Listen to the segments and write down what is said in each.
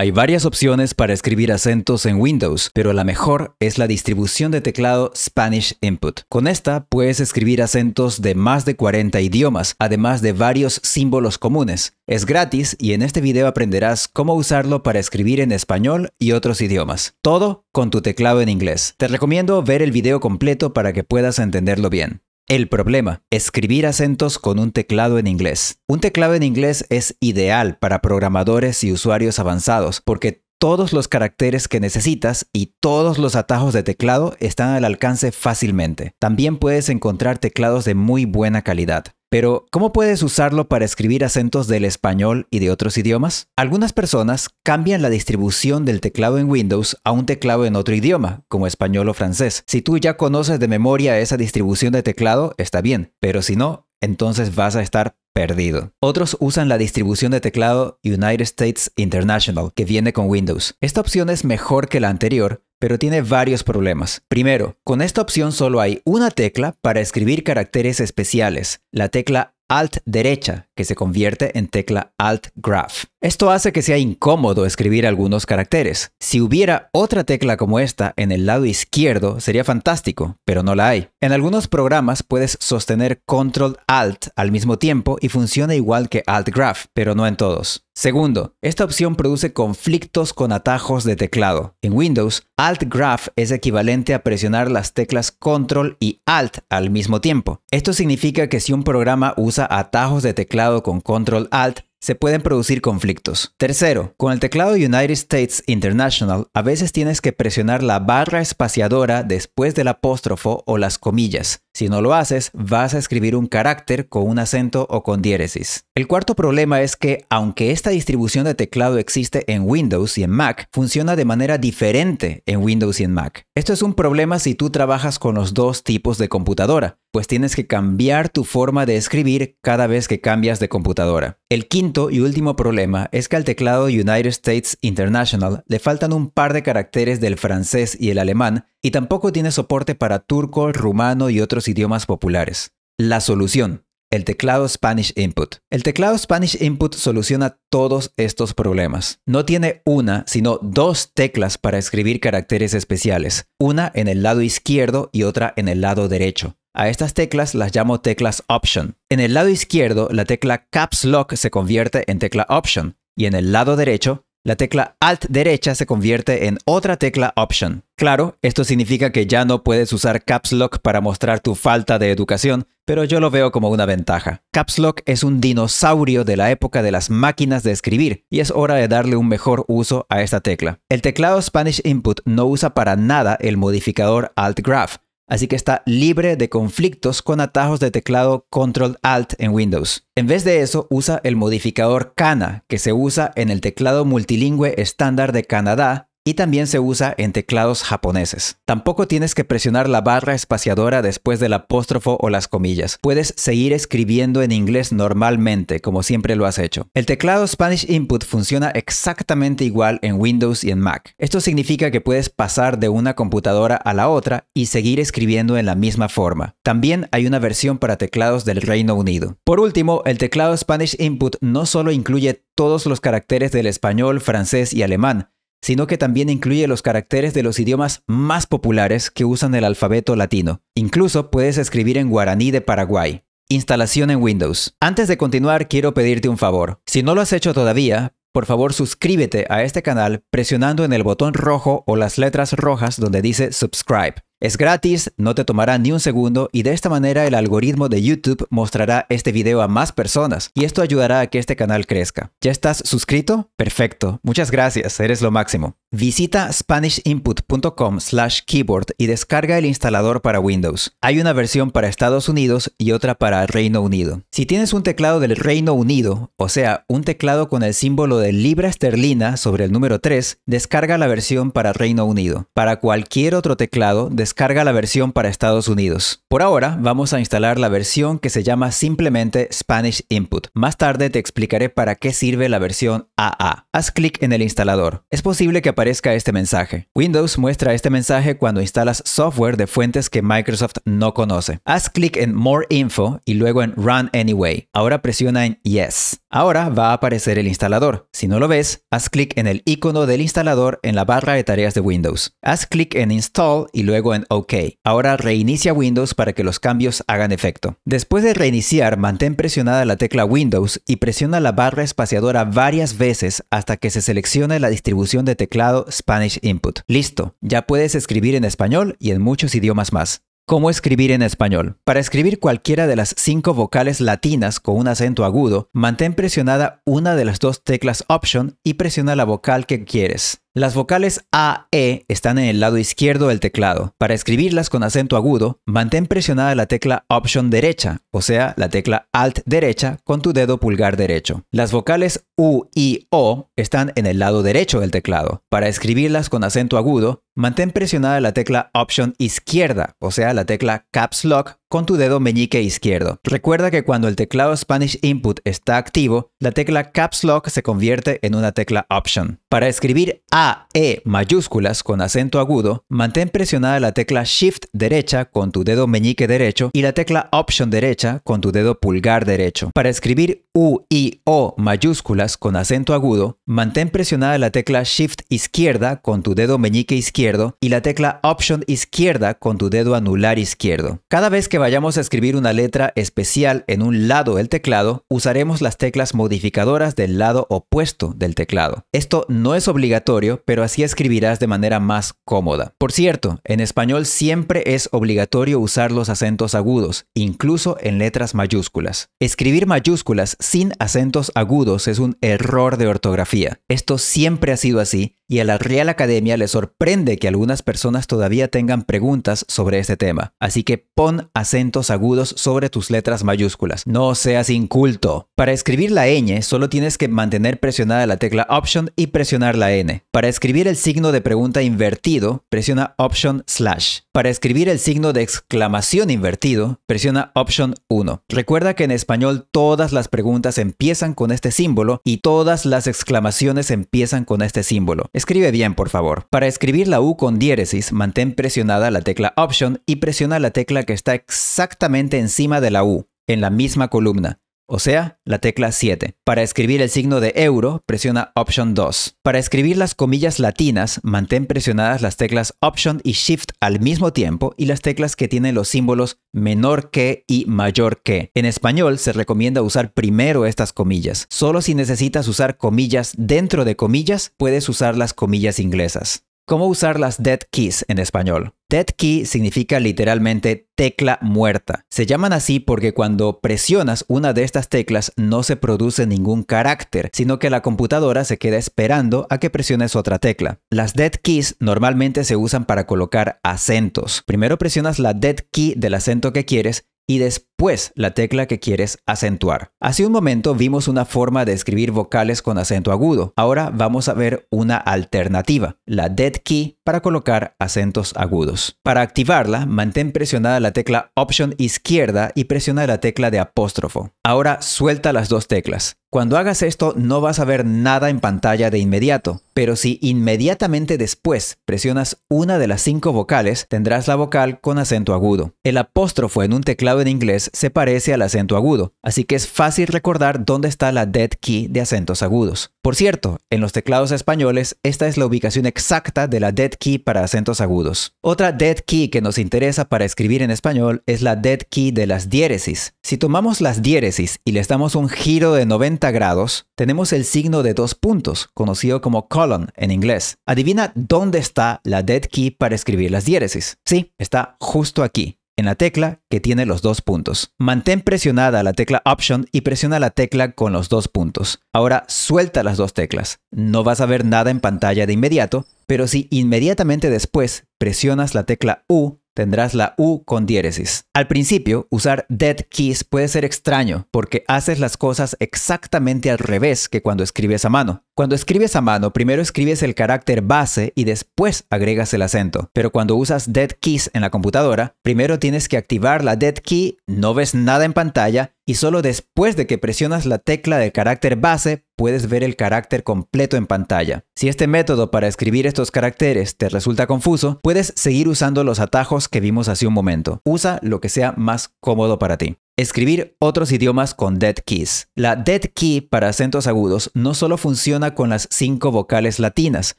Hay varias opciones para escribir acentos en Windows, pero la mejor es la distribución de teclado Spanish Input. Con esta puedes escribir acentos de más de 40 idiomas, además de varios símbolos comunes. Es gratis y en este video aprenderás cómo usarlo para escribir en español y otros idiomas. Todo con tu teclado en inglés. Te recomiendo ver el video completo para que puedas entenderlo bien. El problema, escribir acentos con un teclado en inglés. Un teclado en inglés es ideal para programadores y usuarios avanzados porque todos los caracteres que necesitas y todos los atajos de teclado están al alcance fácilmente. También puedes encontrar teclados de muy buena calidad. Pero, ¿cómo puedes usarlo para escribir acentos del español y de otros idiomas? Algunas personas cambian la distribución del teclado en Windows a un teclado en otro idioma, como español o francés. Si tú ya conoces de memoria esa distribución de teclado, está bien, pero si no, entonces vas a estar perdido. Otros usan la distribución de teclado United States International, que viene con Windows. Esta opción es mejor que la anterior, pero tiene varios problemas. Primero, con esta opción solo hay una tecla para escribir caracteres especiales, la tecla Alt derecha, que se convierte en tecla Alt Graph. Esto hace que sea incómodo escribir algunos caracteres. Si hubiera otra tecla como esta en el lado izquierdo sería fantástico, pero no la hay. En algunos programas puedes sostener Control Alt al mismo tiempo y funciona igual que Alt Graph, pero no en todos. Segundo, esta opción produce conflictos con atajos de teclado. En Windows, Alt Graph es equivalente a presionar las teclas Control y Alt al mismo tiempo. Esto significa que si un programa usa atajos de teclado con Control Alt, se pueden producir conflictos. Tercero, con el teclado United States International a veces tienes que presionar la barra espaciadora después del apóstrofo o las comillas si no lo haces, vas a escribir un carácter con un acento o con diéresis. El cuarto problema es que, aunque esta distribución de teclado existe en Windows y en Mac, funciona de manera diferente en Windows y en Mac. Esto es un problema si tú trabajas con los dos tipos de computadora, pues tienes que cambiar tu forma de escribir cada vez que cambias de computadora. El quinto y último problema es que al teclado United States International le faltan un par de caracteres del francés y el alemán y tampoco tiene soporte para turco, rumano y otros idiomas populares. La solución, el teclado Spanish Input. El teclado Spanish Input soluciona todos estos problemas. No tiene una, sino dos teclas para escribir caracteres especiales, una en el lado izquierdo y otra en el lado derecho. A estas teclas las llamo teclas Option. En el lado izquierdo, la tecla Caps Lock se convierte en tecla Option, y en el lado derecho, la tecla Alt derecha se convierte en otra tecla Option. Claro, esto significa que ya no puedes usar Caps Lock para mostrar tu falta de educación, pero yo lo veo como una ventaja. Caps Lock es un dinosaurio de la época de las máquinas de escribir y es hora de darle un mejor uso a esta tecla. El teclado Spanish Input no usa para nada el modificador Alt Graph, así que está libre de conflictos con atajos de teclado Control Alt en Windows. En vez de eso, usa el modificador Kana, que se usa en el teclado multilingüe estándar de Canadá y también se usa en teclados japoneses. Tampoco tienes que presionar la barra espaciadora después del apóstrofo o las comillas. Puedes seguir escribiendo en inglés normalmente, como siempre lo has hecho. El teclado Spanish Input funciona exactamente igual en Windows y en Mac. Esto significa que puedes pasar de una computadora a la otra y seguir escribiendo en la misma forma. También hay una versión para teclados del Reino Unido. Por último, el teclado Spanish Input no solo incluye todos los caracteres del español, francés y alemán, sino que también incluye los caracteres de los idiomas más populares que usan el alfabeto latino. Incluso puedes escribir en guaraní de Paraguay. Instalación en Windows. Antes de continuar, quiero pedirte un favor. Si no lo has hecho todavía, por favor suscríbete a este canal presionando en el botón rojo o las letras rojas donde dice subscribe. Es gratis, no te tomará ni un segundo y de esta manera el algoritmo de YouTube mostrará este video a más personas y esto ayudará a que este canal crezca. ¿Ya estás suscrito? Perfecto, muchas gracias, eres lo máximo. Visita spanishinput.com slash keyboard y descarga el instalador para Windows. Hay una versión para Estados Unidos y otra para Reino Unido. Si tienes un teclado del Reino Unido, o sea, un teclado con el símbolo de libra esterlina sobre el número 3, descarga la versión para Reino Unido. Para cualquier otro teclado, descarga descarga la versión para Estados Unidos. Por ahora, vamos a instalar la versión que se llama simplemente Spanish Input. Más tarde te explicaré para qué sirve la versión AA. Haz clic en el instalador. Es posible que aparezca este mensaje. Windows muestra este mensaje cuando instalas software de fuentes que Microsoft no conoce. Haz clic en More Info y luego en Run Anyway. Ahora presiona en Yes. Ahora va a aparecer el instalador. Si no lo ves, haz clic en el icono del instalador en la barra de tareas de Windows. Haz clic en Install y luego en OK. Ahora reinicia Windows para que los cambios hagan efecto. Después de reiniciar, mantén presionada la tecla Windows y presiona la barra espaciadora varias veces hasta que se seleccione la distribución de teclado Spanish Input. Listo, ya puedes escribir en español y en muchos idiomas más. ¿Cómo escribir en español? Para escribir cualquiera de las cinco vocales latinas con un acento agudo, mantén presionada una de las dos teclas Option y presiona la vocal que quieres. Las vocales A, E están en el lado izquierdo del teclado. Para escribirlas con acento agudo, mantén presionada la tecla Option derecha, o sea, la tecla Alt derecha con tu dedo pulgar derecho. Las vocales U y O están en el lado derecho del teclado. Para escribirlas con acento agudo, mantén presionada la tecla Option izquierda, o sea, la tecla Caps Lock con tu dedo meñique izquierdo. Recuerda que cuando el teclado Spanish Input está activo, la tecla Caps Lock se convierte en una tecla Option. Para escribir A, E mayúsculas con acento agudo, mantén presionada la tecla Shift derecha con tu dedo meñique derecho y la tecla Option derecha con tu dedo pulgar derecho. Para escribir U, I, O mayúsculas con acento agudo, mantén presionada la tecla Shift izquierda con tu dedo meñique izquierdo y la tecla Option izquierda con tu dedo anular izquierdo. Cada vez que vayamos a escribir una letra especial en un lado del teclado, usaremos las teclas modificadoras del lado opuesto del teclado. Esto no es obligatorio, pero así escribirás de manera más cómoda. Por cierto, en español siempre es obligatorio usar los acentos agudos, incluso en letras mayúsculas. Escribir mayúsculas sin acentos agudos es un error de ortografía. Esto siempre ha sido así y a la Real Academia le sorprende que algunas personas todavía tengan preguntas sobre este tema. Así que pon acentos agudos sobre tus letras mayúsculas. No seas inculto. Para escribir la ñ solo tienes que mantener presionada la tecla Option y presionar la N. Para escribir el signo de pregunta invertido, presiona Option slash. Para escribir el signo de exclamación invertido, presiona Option 1. Recuerda que en español todas las preguntas empiezan con este símbolo y todas las exclamaciones empiezan con este símbolo. Escribe bien, por favor. Para escribir la U con diéresis, mantén presionada la tecla Option y presiona la tecla que está exactamente encima de la U, en la misma columna o sea, la tecla 7. Para escribir el signo de euro, presiona Option 2. Para escribir las comillas latinas, mantén presionadas las teclas Option y Shift al mismo tiempo y las teclas que tienen los símbolos menor que y mayor que. En español se recomienda usar primero estas comillas. Solo si necesitas usar comillas dentro de comillas, puedes usar las comillas inglesas. ¿Cómo usar las dead keys en español? Dead key significa literalmente tecla muerta. Se llaman así porque cuando presionas una de estas teclas no se produce ningún carácter, sino que la computadora se queda esperando a que presiones otra tecla. Las dead keys normalmente se usan para colocar acentos. Primero presionas la dead key del acento que quieres y después pues la tecla que quieres acentuar. Hace un momento vimos una forma de escribir vocales con acento agudo. Ahora vamos a ver una alternativa, la dead key para colocar acentos agudos. Para activarla, mantén presionada la tecla Option izquierda y presiona la tecla de apóstrofo. Ahora suelta las dos teclas. Cuando hagas esto no vas a ver nada en pantalla de inmediato, pero si inmediatamente después presionas una de las cinco vocales, tendrás la vocal con acento agudo. El apóstrofo en un teclado en inglés se parece al acento agudo, así que es fácil recordar dónde está la dead key de acentos agudos. Por cierto, en los teclados españoles esta es la ubicación exacta de la dead key para acentos agudos. Otra dead key que nos interesa para escribir en español es la dead key de las diéresis. Si tomamos las diéresis y les damos un giro de 90 grados, tenemos el signo de dos puntos, conocido como colon en inglés. Adivina dónde está la dead key para escribir las diéresis. Sí, está justo aquí en la tecla que tiene los dos puntos. Mantén presionada la tecla Option y presiona la tecla con los dos puntos. Ahora suelta las dos teclas. No vas a ver nada en pantalla de inmediato, pero si inmediatamente después presionas la tecla U, tendrás la U con diéresis. Al principio, usar dead keys puede ser extraño porque haces las cosas exactamente al revés que cuando escribes a mano. Cuando escribes a mano, primero escribes el carácter base y después agregas el acento. Pero cuando usas dead keys en la computadora, primero tienes que activar la dead key, no ves nada en pantalla y solo después de que presionas la tecla de carácter base puedes ver el carácter completo en pantalla. Si este método para escribir estos caracteres te resulta confuso, puedes seguir usando los atajos que vimos hace un momento. Usa lo que sea más cómodo para ti. Escribir otros idiomas con dead keys. La dead key para acentos agudos no solo funciona con las cinco vocales latinas,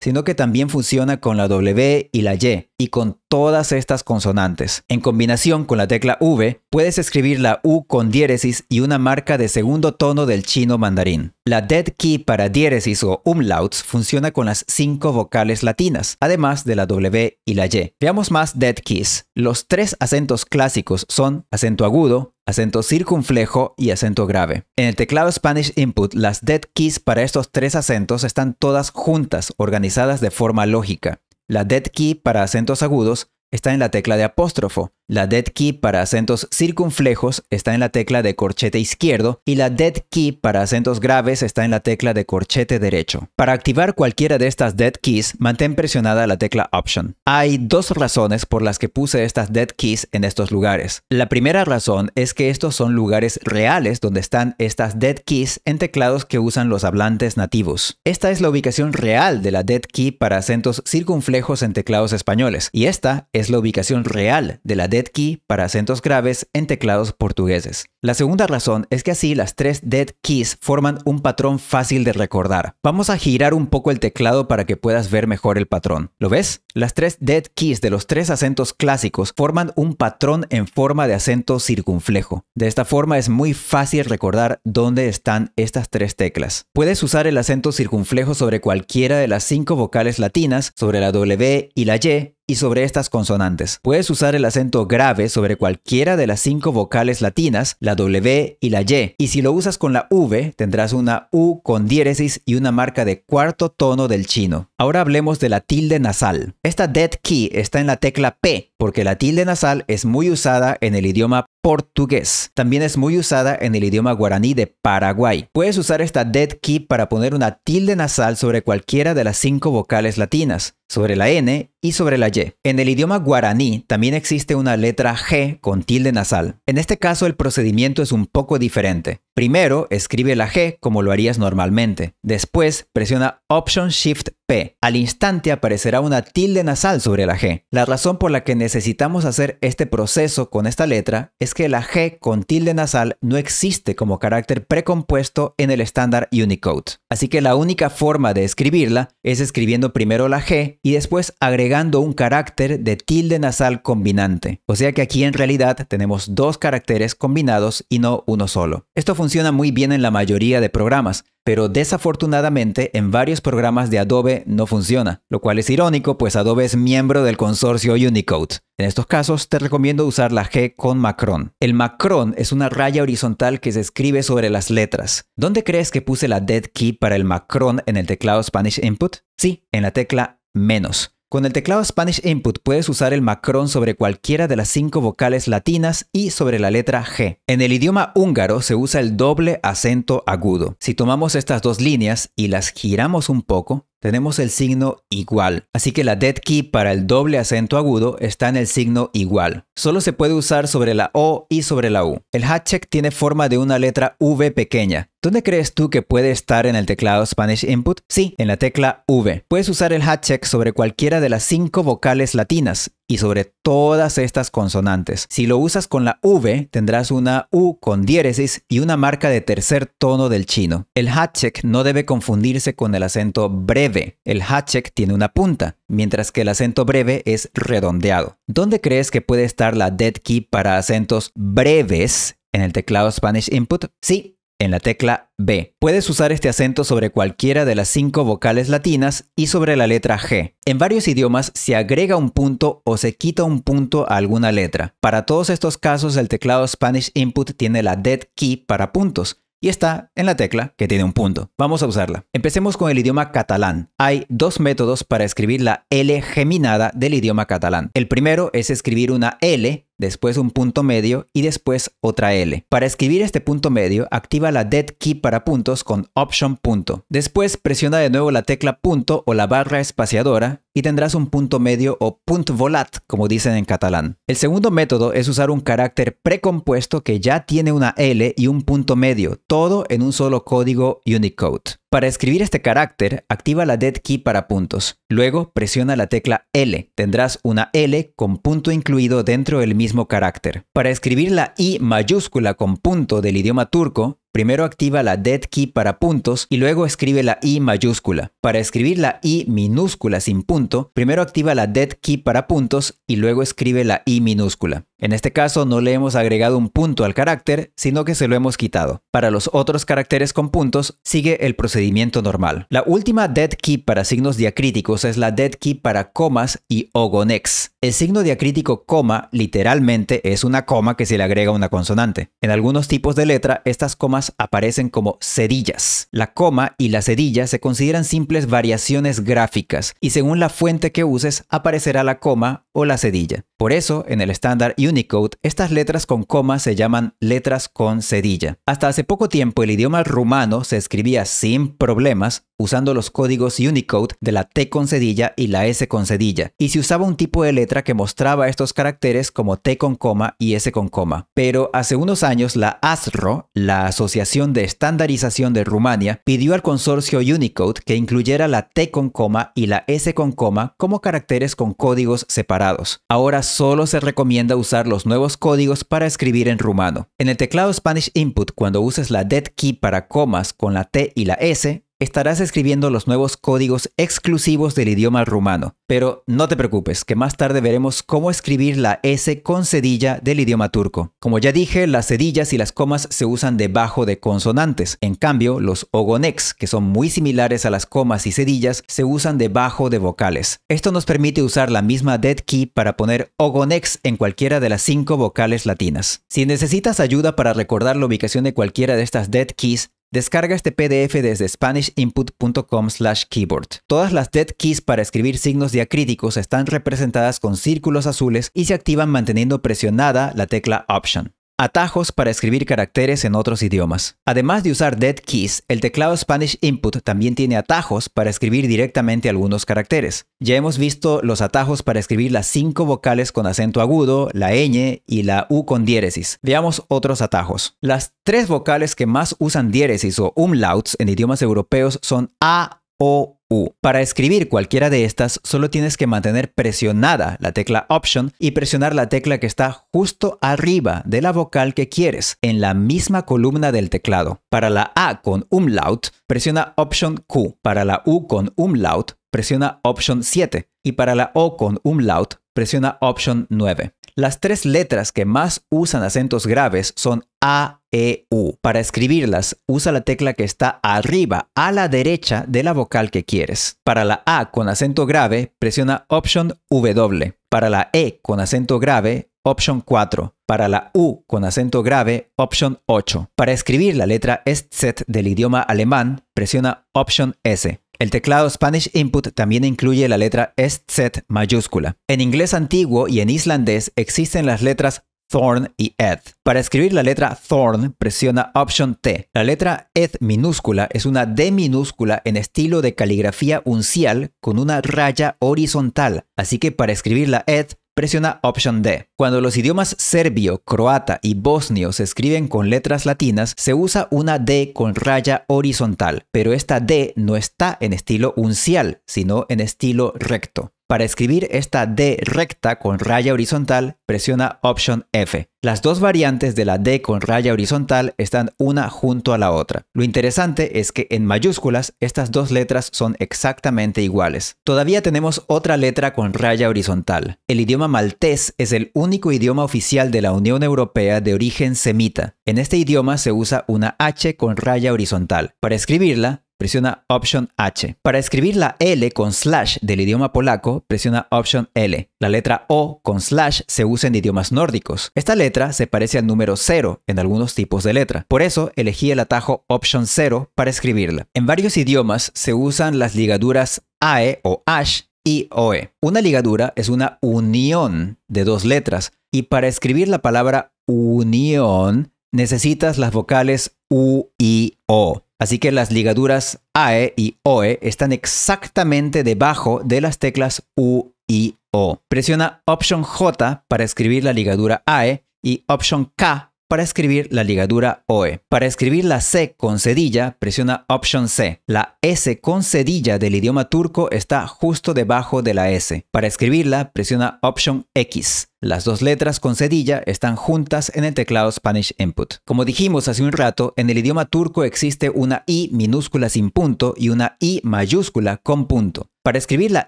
sino que también funciona con la W y la Y y con todas estas consonantes. En combinación con la tecla V, puedes escribir la U con diéresis y una marca de segundo tono del chino mandarín. La dead key para diéresis o umlauts funciona con las cinco vocales latinas, además de la W y la Y. Veamos más dead keys. Los tres acentos clásicos son acento agudo, acento circunflejo y acento grave. En el teclado Spanish Input, las dead keys para estos tres acentos están todas juntas, organizadas de forma lógica. La dead key para acentos agudos está en la tecla de apóstrofo, la Dead Key para acentos circunflejos está en la tecla de corchete izquierdo y la Dead Key para acentos graves está en la tecla de corchete derecho. Para activar cualquiera de estas Dead Keys, mantén presionada la tecla Option. Hay dos razones por las que puse estas Dead Keys en estos lugares. La primera razón es que estos son lugares reales donde están estas Dead Keys en teclados que usan los hablantes nativos. Esta es la ubicación real de la Dead Key para acentos circunflejos en teclados españoles y esta es la ubicación real de la Dead Key para acentos graves en teclados portugueses. La segunda razón es que así las tres Dead Keys forman un patrón fácil de recordar. Vamos a girar un poco el teclado para que puedas ver mejor el patrón. ¿Lo ves? Las tres Dead Keys de los tres acentos clásicos forman un patrón en forma de acento circunflejo. De esta forma es muy fácil recordar dónde están estas tres teclas. Puedes usar el acento circunflejo sobre cualquiera de las cinco vocales latinas, sobre la W y la Y, y sobre estas consonantes. Puedes usar el acento grave sobre cualquiera de las cinco vocales latinas, la W y la Y, y si lo usas con la V, tendrás una U con diéresis y una marca de cuarto tono del chino. Ahora hablemos de la tilde nasal. Esta dead key está en la tecla P, porque la tilde nasal es muy usada en el idioma portugués. También es muy usada en el idioma guaraní de Paraguay. Puedes usar esta dead key para poner una tilde nasal sobre cualquiera de las cinco vocales latinas sobre la N y sobre la Y. En el idioma guaraní también existe una letra G con tilde nasal. En este caso el procedimiento es un poco diferente. Primero escribe la G como lo harías normalmente. Después presiona Option Shift P. Al instante aparecerá una tilde nasal sobre la G. La razón por la que necesitamos hacer este proceso con esta letra es que la G con tilde nasal no existe como carácter precompuesto en el estándar Unicode. Así que la única forma de escribirla es escribiendo primero la G y después agregando un carácter de tilde nasal combinante. O sea que aquí en realidad tenemos dos caracteres combinados y no uno solo. Esto funciona muy bien en la mayoría de programas, pero desafortunadamente en varios programas de Adobe no funciona, lo cual es irónico pues Adobe es miembro del consorcio Unicode. En estos casos te recomiendo usar la G con Macron. El Macron es una raya horizontal que se escribe sobre las letras. ¿Dónde crees que puse la dead key para el Macron en el teclado Spanish Input? Sí, en la tecla menos. Con el teclado Spanish Input puedes usar el macrón sobre cualquiera de las cinco vocales latinas y sobre la letra G. En el idioma húngaro se usa el doble acento agudo. Si tomamos estas dos líneas y las giramos un poco, tenemos el signo igual. Así que la dead key para el doble acento agudo está en el signo igual. Solo se puede usar sobre la O y sobre la U. El check tiene forma de una letra V pequeña. ¿Dónde crees tú que puede estar en el teclado Spanish Input? Sí, en la tecla V. Puedes usar el check sobre cualquiera de las cinco vocales latinas y sobre todas estas consonantes. Si lo usas con la V, tendrás una U con diéresis y una marca de tercer tono del chino. El hatcheck no debe confundirse con el acento breve. El hatcheck tiene una punta, mientras que el acento breve es redondeado. ¿Dónde crees que puede estar la dead key para acentos breves en el teclado Spanish Input? Sí, en la tecla B. Puedes usar este acento sobre cualquiera de las cinco vocales latinas y sobre la letra G. En varios idiomas se agrega un punto o se quita un punto a alguna letra. Para todos estos casos el teclado Spanish Input tiene la dead key para puntos, y está en la tecla que tiene un punto. Vamos a usarla. Empecemos con el idioma catalán. Hay dos métodos para escribir la L geminada del idioma catalán. El primero es escribir una L después un punto medio y después otra L. Para escribir este punto medio, activa la dead key para puntos con option punto. Después presiona de nuevo la tecla punto o la barra espaciadora y tendrás un punto medio o punt volat, como dicen en catalán. El segundo método es usar un carácter precompuesto que ya tiene una L y un punto medio, todo en un solo código Unicode. Para escribir este carácter, activa la Dead Key para puntos. Luego presiona la tecla L. Tendrás una L con punto incluido dentro del mismo carácter. Para escribir la I mayúscula con punto del idioma turco, Primero activa la dead key para puntos y luego escribe la I mayúscula. Para escribir la I minúscula sin punto, primero activa la dead key para puntos y luego escribe la I minúscula. En este caso no le hemos agregado un punto al carácter, sino que se lo hemos quitado. Para los otros caracteres con puntos, sigue el procedimiento normal. La última dead key para signos diacríticos es la dead key para comas y ogonex. El signo diacrítico coma literalmente es una coma que se le agrega una consonante. En algunos tipos de letra, estas comas aparecen como cedillas La coma y la cedilla se consideran simples variaciones gráficas y según la fuente que uses aparecerá la coma o la cedilla. Por eso, en el estándar Unicode, estas letras con coma se llaman letras con cedilla. Hasta hace poco tiempo el idioma rumano se escribía sin problemas usando los códigos Unicode de la T con cedilla y la S con cedilla, y se usaba un tipo de letra que mostraba estos caracteres como T con coma y S con coma. Pero hace unos años la ASRO, la Asociación de Estandarización de Rumania, pidió al consorcio Unicode que incluyera la T con coma y la S con coma como caracteres con códigos separados Ahora solo se recomienda usar los nuevos códigos para escribir en rumano. En el teclado Spanish Input, cuando uses la dead key para comas con la T y la S, estarás escribiendo los nuevos códigos exclusivos del idioma rumano. Pero no te preocupes, que más tarde veremos cómo escribir la S con cedilla del idioma turco. Como ya dije, las cedillas y las comas se usan debajo de consonantes. En cambio, los ogonex, que son muy similares a las comas y cedillas, se usan debajo de vocales. Esto nos permite usar la misma dead key para poner ogonex en cualquiera de las cinco vocales latinas. Si necesitas ayuda para recordar la ubicación de cualquiera de estas dead keys, Descarga este PDF desde spanishinput.com slash keyboard. Todas las dead keys para escribir signos diacríticos están representadas con círculos azules y se activan manteniendo presionada la tecla Option atajos para escribir caracteres en otros idiomas. Además de usar dead keys, el teclado Spanish Input también tiene atajos para escribir directamente algunos caracteres. Ya hemos visto los atajos para escribir las cinco vocales con acento agudo, la ñ y la u con diéresis. Veamos otros atajos. Las tres vocales que más usan diéresis o umlauts en idiomas europeos son a, U. Para escribir cualquiera de estas, solo tienes que mantener presionada la tecla Option y presionar la tecla que está justo arriba de la vocal que quieres, en la misma columna del teclado. Para la A con umlaut, presiona Option Q. Para la U con umlaut, presiona Option 7. Y para la O con umlaut, presiona Option 9. Las tres letras que más usan acentos graves son A, E, U. Para escribirlas, usa la tecla que está arriba, a la derecha de la vocal que quieres. Para la A con acento grave, presiona Option W. Para la E con acento grave, Option 4. Para la U con acento grave, Option 8. Para escribir la letra SZ del idioma alemán, presiona Option S. El teclado Spanish Input también incluye la letra SZ mayúscula. En inglés antiguo y en islandés existen las letras Thorn y Ed. Para escribir la letra Thorn, presiona Option T. La letra Ed minúscula es una D minúscula en estilo de caligrafía uncial con una raya horizontal, así que para escribir la Ed presiona Option D. Cuando los idiomas serbio, croata y bosnio se escriben con letras latinas, se usa una D con raya horizontal, pero esta D no está en estilo uncial, sino en estilo recto. Para escribir esta D recta con raya horizontal, presiona Option F. Las dos variantes de la D con raya horizontal están una junto a la otra. Lo interesante es que en mayúsculas estas dos letras son exactamente iguales. Todavía tenemos otra letra con raya horizontal. El idioma maltés es el único idioma oficial de la Unión Europea de origen semita. En este idioma se usa una H con raya horizontal. Para escribirla, presiona Option H. Para escribir la L con slash del idioma polaco, presiona Option L. La letra O con slash se usa en idiomas nórdicos. Esta letra se parece al número 0 en algunos tipos de letra. Por eso elegí el atajo Option 0 para escribirla. En varios idiomas se usan las ligaduras AE o ASH y OE. Una ligadura es una unión de dos letras y para escribir la palabra unión necesitas las vocales U y O. Así que las ligaduras AE y OE están exactamente debajo de las teclas U y O. Presiona Option J para escribir la ligadura AE y Option K para escribir la ligadura OE. Para escribir la C con cedilla, presiona Option C. La S con cedilla del idioma turco está justo debajo de la S. Para escribirla, presiona Option X. Las dos letras con cedilla están juntas en el teclado Spanish Input. Como dijimos hace un rato, en el idioma turco existe una I minúscula sin punto y una I mayúscula con punto. Para escribir la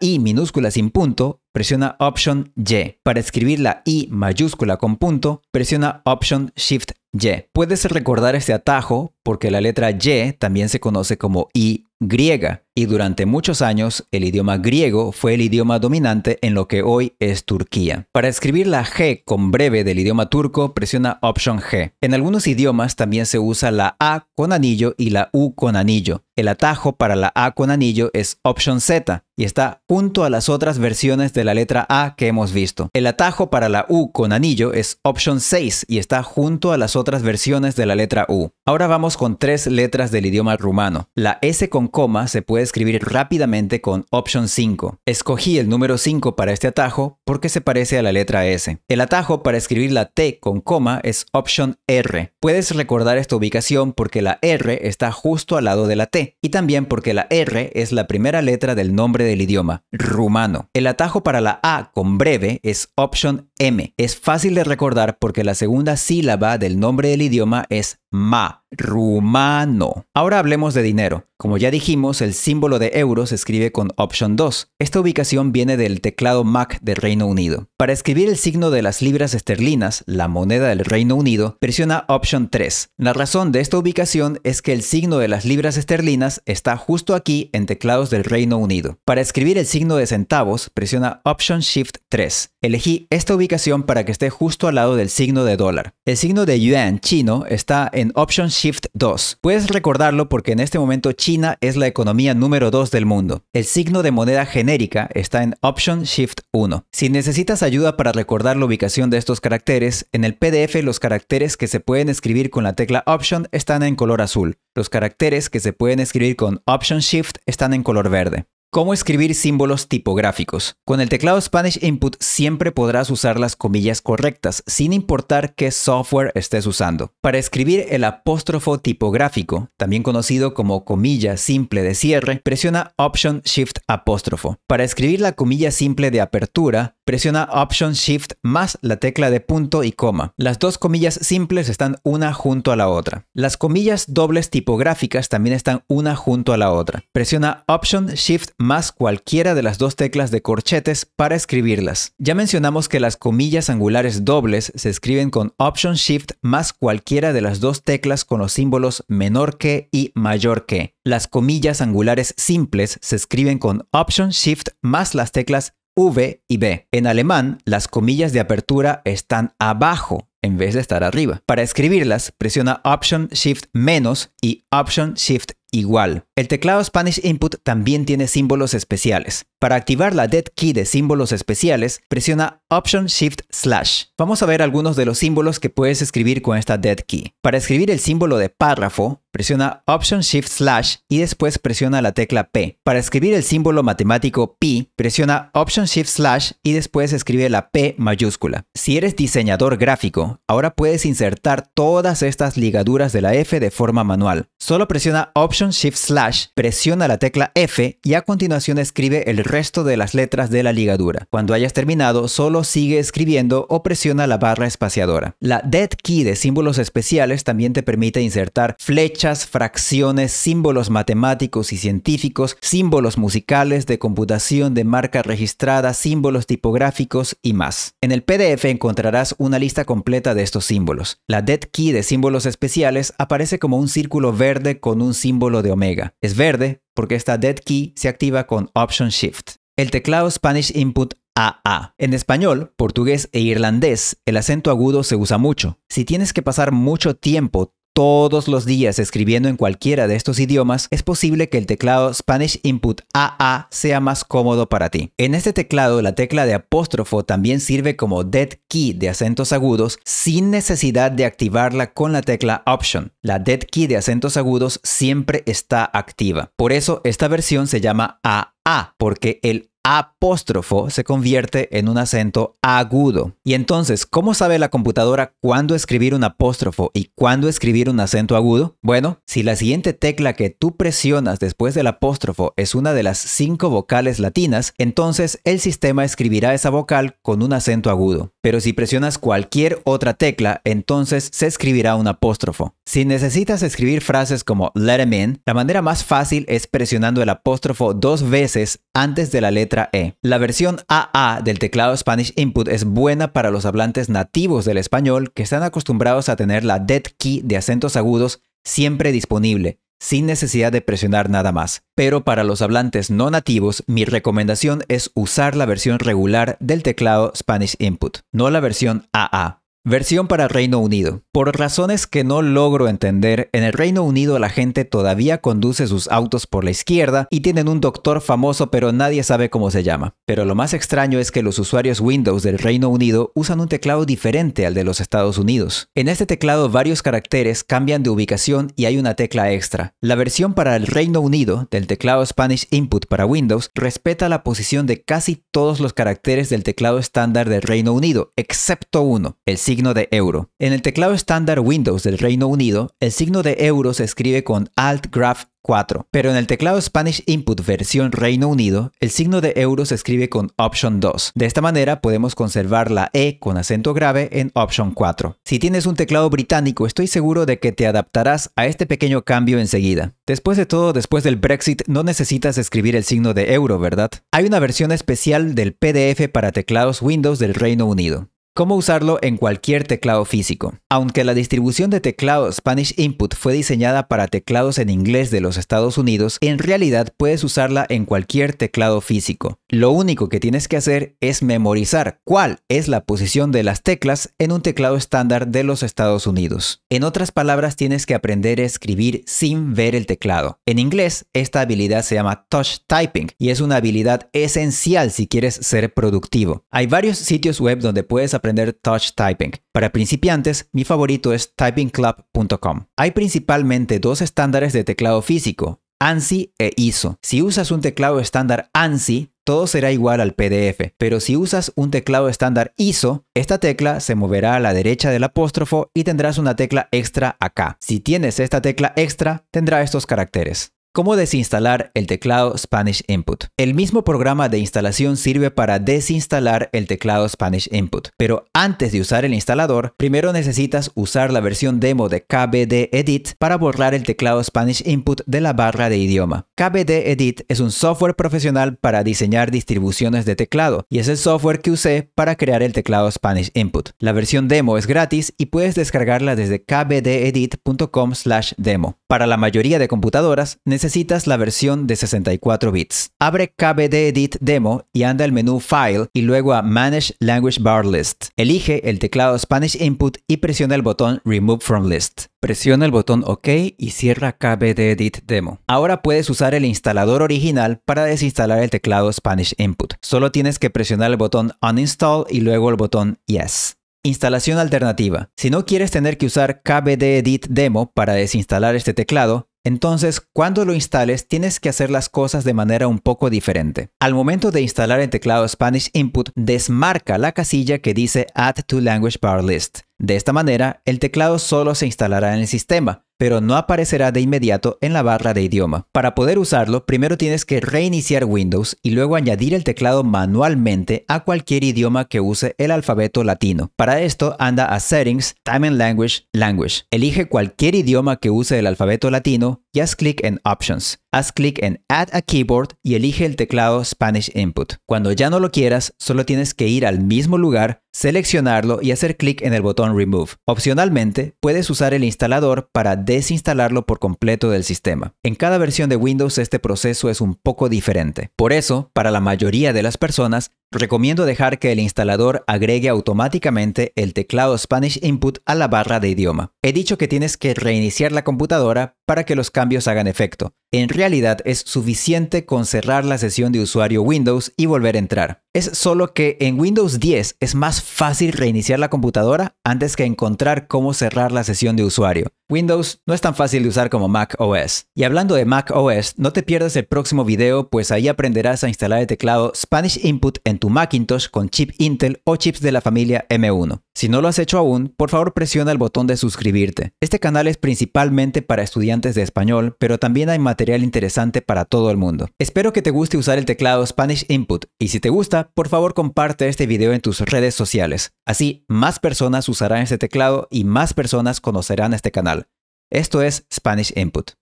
I minúscula sin punto, presiona Option Y. Para escribir la I mayúscula con punto, presiona Option Shift Y. Puedes recordar este atajo porque la letra Y también se conoce como I griega, y durante muchos años el idioma griego fue el idioma dominante en lo que hoy es Turquía. Para escribir la G con breve del idioma turco, presiona Option G. En algunos idiomas también se usa la A con anillo y la U con anillo. El atajo para la A con anillo es Option Z y está junto a las otras versiones de la letra A que hemos visto. El atajo para la U con anillo es Option 6 y está junto a las otras versiones de la letra U. Ahora vamos con tres letras del idioma rumano. La S con coma se puede escribir rápidamente con Option 5. Escogí el número 5 para este atajo porque se parece a la letra S. El atajo para escribir la T con coma es Option R. Puedes recordar esta ubicación porque la R está justo al lado de la T y también porque la R es la primera letra del nombre del idioma, rumano. El atajo para la A con breve es Option M. Es fácil de recordar porque la segunda sílaba del nombre del idioma es ma, rumano. Ahora hablemos de dinero. Como ya dijimos, el símbolo de euro se escribe con option 2. Esta ubicación viene del teclado Mac del Reino Unido. Para escribir el signo de las libras esterlinas, la moneda del Reino Unido, presiona option 3. La razón de esta ubicación es que el signo de las libras esterlinas está justo aquí en teclados del Reino Unido. Para escribir el signo de centavos, presiona option shift 3. Elegí esta ubicación para que esté justo al lado del signo de dólar. El signo de yuan chino está en en Option Shift 2. Puedes recordarlo porque en este momento China es la economía número 2 del mundo. El signo de moneda genérica está en Option Shift 1. Si necesitas ayuda para recordar la ubicación de estos caracteres, en el PDF los caracteres que se pueden escribir con la tecla Option están en color azul. Los caracteres que se pueden escribir con Option Shift están en color verde. Cómo escribir símbolos tipográficos. Con el teclado Spanish Input siempre podrás usar las comillas correctas, sin importar qué software estés usando. Para escribir el apóstrofo tipográfico, también conocido como comilla simple de cierre, presiona Option Shift apóstrofo. Para escribir la comilla simple de apertura, presiona Option Shift más la tecla de punto y coma. Las dos comillas simples están una junto a la otra. Las comillas dobles tipográficas también están una junto a la otra. Presiona Option Shift más cualquiera de las dos teclas de corchetes para escribirlas. Ya mencionamos que las comillas angulares dobles se escriben con Option Shift más cualquiera de las dos teclas con los símbolos menor que y mayor que. Las comillas angulares simples se escriben con Option Shift más las teclas V y B. En alemán, las comillas de apertura están abajo en vez de estar arriba. Para escribirlas, presiona Option Shift menos y Option Shift igual. El teclado Spanish Input también tiene símbolos especiales. Para activar la Dead Key de símbolos especiales, presiona Option Shift Slash. Vamos a ver algunos de los símbolos que puedes escribir con esta Dead Key. Para escribir el símbolo de párrafo, presiona Option Shift Slash y después presiona la tecla P. Para escribir el símbolo matemático P, presiona Option Shift Slash y después escribe la P mayúscula. Si eres diseñador gráfico, ahora puedes insertar todas estas ligaduras de la F de forma manual. Solo presiona Option Shift Slash, presiona la tecla F y a continuación escribe el resto de las letras de la ligadura. Cuando hayas terminado, solo sigue escribiendo o presiona la barra espaciadora. La Dead Key de símbolos especiales también te permite insertar flechas, fracciones, símbolos matemáticos y científicos, símbolos musicales, de computación, de marca registrada, símbolos tipográficos y más. En el PDF encontrarás una lista completa de estos símbolos. La Dead Key de símbolos especiales aparece como un círculo verde con un símbolo de omega. Es verde porque esta dead key se activa con Option Shift. El teclado Spanish Input AA. En español, portugués e irlandés, el acento agudo se usa mucho. Si tienes que pasar mucho tiempo todos los días escribiendo en cualquiera de estos idiomas, es posible que el teclado Spanish Input AA sea más cómodo para ti. En este teclado, la tecla de apóstrofo también sirve como dead key de acentos agudos sin necesidad de activarla con la tecla Option. La dead key de acentos agudos siempre está activa. Por eso esta versión se llama AA, porque el apóstrofo se convierte en un acento agudo. Y entonces, ¿cómo sabe la computadora cuándo escribir un apóstrofo y cuándo escribir un acento agudo? Bueno, si la siguiente tecla que tú presionas después del apóstrofo es una de las cinco vocales latinas, entonces el sistema escribirá esa vocal con un acento agudo. Pero si presionas cualquier otra tecla, entonces se escribirá un apóstrofo. Si necesitas escribir frases como let him in, la manera más fácil es presionando el apóstrofo dos veces antes de la letra e. La versión AA del teclado Spanish Input es buena para los hablantes nativos del español que están acostumbrados a tener la dead key de acentos agudos siempre disponible, sin necesidad de presionar nada más. Pero para los hablantes no nativos, mi recomendación es usar la versión regular del teclado Spanish Input, no la versión AA. Versión para Reino Unido. Por razones que no logro entender, en el Reino Unido la gente todavía conduce sus autos por la izquierda y tienen un doctor famoso pero nadie sabe cómo se llama. Pero lo más extraño es que los usuarios Windows del Reino Unido usan un teclado diferente al de los Estados Unidos. En este teclado varios caracteres cambian de ubicación y hay una tecla extra. La versión para el Reino Unido del teclado Spanish Input para Windows respeta la posición de casi todos los caracteres del teclado estándar del Reino Unido, excepto uno, el signo de euro. En el teclado estándar Windows del Reino Unido, el signo de euro se escribe con Alt Graph 4, pero en el teclado Spanish Input versión Reino Unido, el signo de euro se escribe con Option 2. De esta manera podemos conservar la E con acento grave en Option 4. Si tienes un teclado británico, estoy seguro de que te adaptarás a este pequeño cambio enseguida. Después de todo, después del Brexit, no necesitas escribir el signo de euro, ¿verdad? Hay una versión especial del PDF para teclados Windows del Reino Unido cómo usarlo en cualquier teclado físico. Aunque la distribución de teclado Spanish Input fue diseñada para teclados en inglés de los Estados Unidos, en realidad puedes usarla en cualquier teclado físico. Lo único que tienes que hacer es memorizar cuál es la posición de las teclas en un teclado estándar de los Estados Unidos. En otras palabras, tienes que aprender a escribir sin ver el teclado. En inglés, esta habilidad se llama touch typing y es una habilidad esencial si quieres ser productivo. Hay varios sitios web donde puedes aprender touch typing. Para principiantes, mi favorito es typingclub.com. Hay principalmente dos estándares de teclado físico, ANSI e ISO. Si usas un teclado estándar ANSI, todo será igual al PDF, pero si usas un teclado estándar ISO, esta tecla se moverá a la derecha del apóstrofo y tendrás una tecla extra acá. Si tienes esta tecla extra, tendrá estos caracteres. Cómo desinstalar el teclado Spanish Input. El mismo programa de instalación sirve para desinstalar el teclado Spanish Input, pero antes de usar el instalador, primero necesitas usar la versión demo de KBD Edit para borrar el teclado Spanish Input de la barra de idioma. KBD Edit es un software profesional para diseñar distribuciones de teclado y es el software que usé para crear el teclado Spanish Input. La versión demo es gratis y puedes descargarla desde kbdedit.com/demo. Para la mayoría de computadoras, necesitas la versión de 64 bits. Abre KBD Edit Demo y anda al menú File y luego a Manage Language Bar List. Elige el teclado Spanish Input y presiona el botón Remove from List. Presiona el botón OK y cierra KBD Edit Demo. Ahora puedes usar el instalador original para desinstalar el teclado Spanish Input. Solo tienes que presionar el botón Uninstall y luego el botón Yes. Instalación alternativa. Si no quieres tener que usar KBD Edit Demo para desinstalar este teclado, entonces, cuando lo instales, tienes que hacer las cosas de manera un poco diferente. Al momento de instalar el teclado Spanish Input, desmarca la casilla que dice Add to Language Bar List. De esta manera, el teclado solo se instalará en el sistema pero no aparecerá de inmediato en la barra de idioma. Para poder usarlo, primero tienes que reiniciar Windows y luego añadir el teclado manualmente a cualquier idioma que use el alfabeto latino. Para esto, anda a Settings, Time and Language, Language. Elige cualquier idioma que use el alfabeto latino, y haz clic en Options. Haz clic en Add a Keyboard y elige el teclado Spanish Input. Cuando ya no lo quieras, solo tienes que ir al mismo lugar, seleccionarlo y hacer clic en el botón Remove. Opcionalmente, puedes usar el instalador para desinstalarlo por completo del sistema. En cada versión de Windows este proceso es un poco diferente. Por eso, para la mayoría de las personas, Recomiendo dejar que el instalador agregue automáticamente el teclado Spanish Input a la barra de idioma. He dicho que tienes que reiniciar la computadora para que los cambios hagan efecto. En realidad es suficiente con cerrar la sesión de usuario Windows y volver a entrar. Es solo que en Windows 10 es más fácil reiniciar la computadora antes que encontrar cómo cerrar la sesión de usuario. Windows no es tan fácil de usar como Mac OS. Y hablando de Mac OS, no te pierdas el próximo video, pues ahí aprenderás a instalar el teclado Spanish Input en tu Macintosh con chip Intel o chips de la familia M1. Si no lo has hecho aún, por favor presiona el botón de suscribirte. Este canal es principalmente para estudiantes de español, pero también hay material interesante para todo el mundo. Espero que te guste usar el teclado Spanish Input y si te gusta, por favor comparte este video en tus redes sociales. Así, más personas usarán este teclado y más personas conocerán este canal. Esto es Spanish Input.